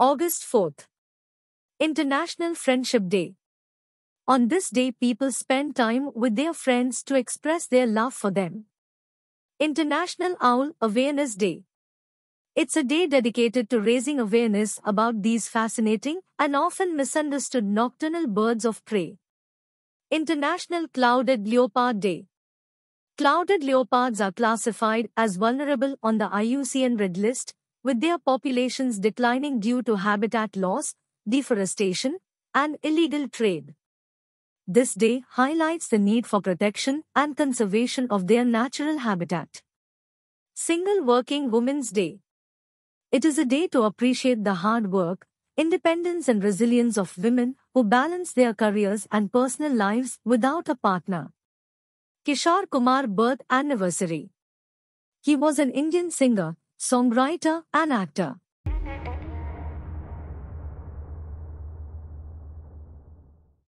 August 4th. International Friendship Day. On this day, people spend time with their friends to express their love for them. International Owl Awareness Day. It's a day dedicated to raising awareness about these fascinating and often misunderstood nocturnal birds of prey. International Clouded Leopard Day. Clouded leopards are classified as vulnerable on the IUCN Red List with their populations declining due to habitat loss, deforestation, and illegal trade. This day highlights the need for protection and conservation of their natural habitat. Single Working Women's Day It is a day to appreciate the hard work, independence and resilience of women who balance their careers and personal lives without a partner. Kishore Kumar birth anniversary. He was an Indian singer, songwriter, and actor.